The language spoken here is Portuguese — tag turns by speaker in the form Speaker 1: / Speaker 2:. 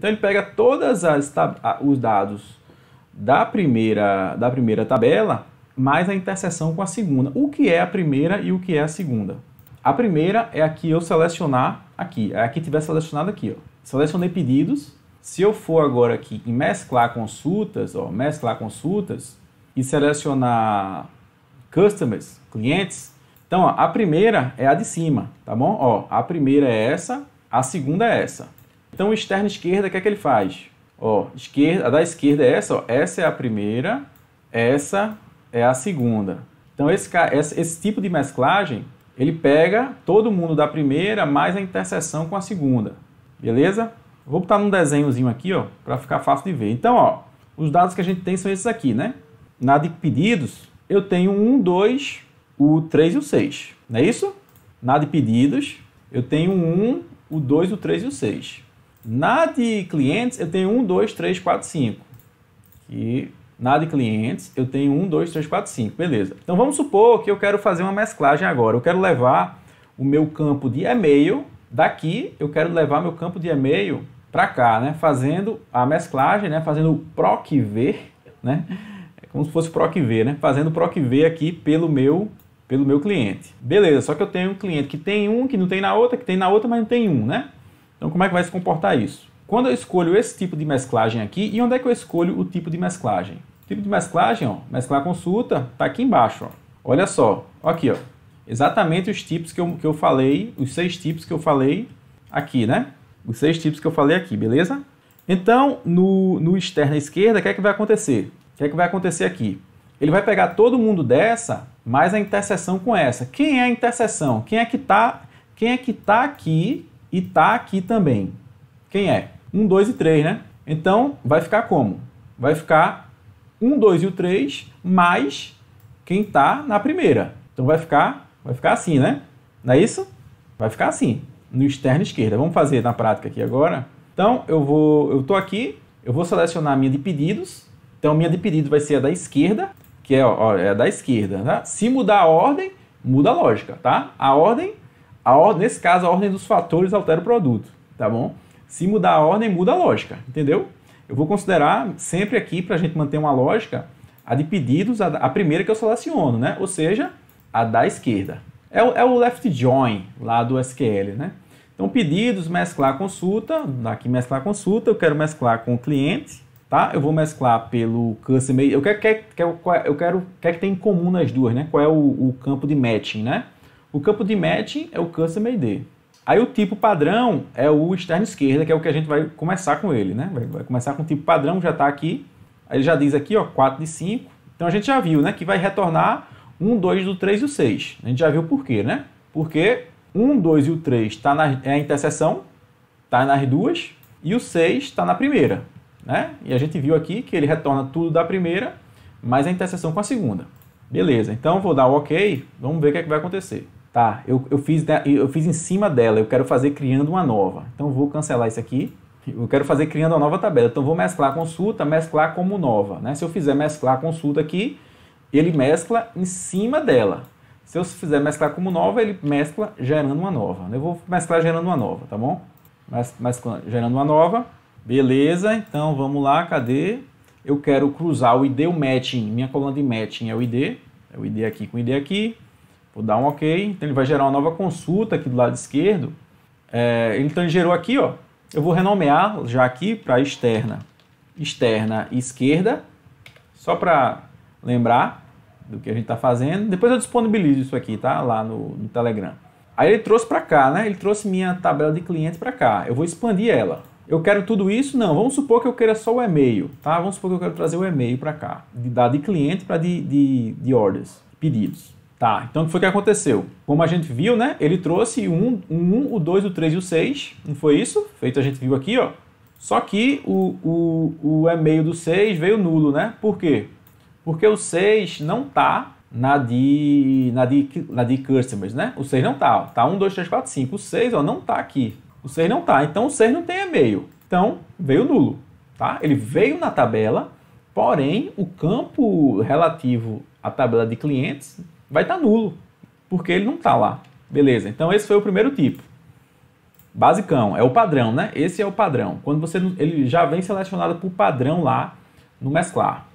Speaker 1: Então ele pega todas as os dados da primeira da primeira tabela mais a interseção com a segunda. O que é a primeira e o que é a segunda? A primeira é a que eu selecionar aqui, é a que tiver selecionado aqui, ó. Selecionei pedidos. Se eu for agora aqui em mesclar consultas, ó, mesclar consultas e selecionar customers, clientes, então ó, a primeira é a de cima, tá bom? Ó, a primeira é essa, a segunda é essa. Então, externa esquerda, o que é que ele faz? Ó, esquerda, a da esquerda é essa, ó, essa é a primeira, essa é a segunda. Então, esse, esse, esse tipo de mesclagem, ele pega todo mundo da primeira mais a interseção com a segunda. Beleza? Vou botar num desenhozinho aqui, ó, para ficar fácil de ver. Então, ó, os dados que a gente tem são esses aqui, né? Na de pedidos, eu tenho 1, 2, o 3 e o 6. Não é isso? Na de pedidos, eu tenho 1, o 2, o 3 e o 6. Na de clientes, eu tenho 1, 2, 3, 4, 5. E na de clientes, eu tenho 1, 2, 3, 4, 5. Beleza. Então vamos supor que eu quero fazer uma mesclagem agora. Eu quero levar o meu campo de e-mail daqui, eu quero levar meu campo de e-mail para cá, né? Fazendo a mesclagem, né? Fazendo o proc v, né? É como se fosse proc v, né? Fazendo o proc v aqui pelo meu pelo meu cliente. Beleza, só que eu tenho um cliente que tem um, que não tem na outra, que tem na outra, mas não tem um, né? Então, como é que vai se comportar isso? Quando eu escolho esse tipo de mesclagem aqui, e onde é que eu escolho o tipo de mesclagem? O tipo de mesclagem, ó, mesclar consulta, está aqui embaixo. Ó. Olha só, aqui, ó, exatamente os tipos que eu, que eu falei, os seis tipos que eu falei aqui, né? Os seis tipos que eu falei aqui, beleza? Então, no, no externo à esquerda, o que é que vai acontecer? O que é que vai acontecer aqui? Ele vai pegar todo mundo dessa, mais a interseção com essa. Quem é a interseção? Quem é que está quem é que tá aqui e está aqui também. Quem é? 1, 2 e 3, né? Então, vai ficar como? Vai ficar 1, 2 e o 3 mais quem está na primeira. Então, vai ficar, vai ficar assim, né? Não é isso? Vai ficar assim, no externo esquerda. Vamos fazer na prática aqui agora. Então, eu vou, eu tô aqui, eu vou selecionar a minha de pedidos. Então, a minha de pedido vai ser a da esquerda, que é, ó, é a da esquerda, né? Se mudar a ordem, muda a lógica, tá? A ordem a, nesse caso, a ordem dos fatores altera o produto, tá bom? Se mudar a ordem, muda a lógica, entendeu? Eu vou considerar sempre aqui, para a gente manter uma lógica, a de pedidos, a, a, primeira que eu seleciono, né? Ou seja, a da esquerda. É o, é o left join lá do SQL, né? Então, pedidos, mesclar consulta, daqui mesclar consulta, eu quero mesclar com o cliente, tá? Eu vou mesclar pelo customer, eu quero, quero, quero, é, eu quero, quero que tem em comum nas duas, né? Qual é o, o campo de matching, né? O campo de matching é o Customer ID. Aí o tipo padrão é o externo esquerda, que é o que a gente vai começar com ele, né? Vai, começar com o tipo padrão, já está aqui. Aí ele já diz aqui, ó, 4 de 5. Então a gente já viu, né, que vai retornar 1, 2, do 3 e o 6. A gente já viu por quê, né? Porque 1, 2 e o 3 tá na, é a interseção, está nas duas, e o 6 está na primeira, né? E a gente viu aqui que ele retorna tudo da primeira, mais a interseção com a segunda. Beleza, então vou dar o OK, vamos ver o que, é que vai acontecer. Tá, eu, eu, fiz, eu fiz em cima dela, eu quero fazer criando uma nova. Então vou cancelar isso aqui. Eu quero fazer criando uma nova tabela. Então vou mesclar consulta, mesclar como nova. Né? Se eu fizer mesclar consulta aqui, ele mescla em cima dela. Se eu fizer mesclar como nova, ele mescla gerando uma nova. Né? Eu vou mesclar gerando uma nova, tá bom? Mes, mescla, gerando uma nova. Beleza, então vamos lá, cadê? Eu quero cruzar o ID, o matching, minha coluna de matching é o ID, é o ID aqui com o ID aqui, Vou dar um OK. Então ele vai gerar uma nova consulta aqui do lado esquerdo. É, então ele gerou aqui, ó. Eu vou renomear já aqui para externa, externa esquerda, só para lembrar do que a gente está fazendo. Depois eu disponibilizo isso aqui, tá? Lá no, no Telegram. Aí ele trouxe para cá, né? Ele trouxe minha tabela de clientes para cá. Eu vou expandir ela. Eu quero tudo isso? Não. Vamos supor que eu queira só o e-mail, tá? Vamos supor que eu quero trazer o e-mail para cá, de dar de cliente para de, de, de orders, pedidos. Tá, então o que foi que aconteceu? Como a gente viu, né? Ele trouxe o 1, o, 1, o 2, o 3 e o 6. Não foi isso? Feito a gente viu aqui, ó. Só que o, o, o e-mail do 6 veio nulo, né? Por quê? Porque o 6 não tá na de, na de, na de customers, né? O 6 não tá, ó. Tá 1, 2, 3, 4, 5. O 6, ó, não tá aqui. O 6 não tá. Então o 6 não tem e-mail. Então veio nulo, tá? Ele veio na tabela, porém o campo relativo à tabela de clientes vai estar tá nulo, porque ele não está lá. Beleza, então esse foi o primeiro tipo. Basicão, é o padrão, né? Esse é o padrão. Quando você ele já vem selecionado por padrão lá no mesclar.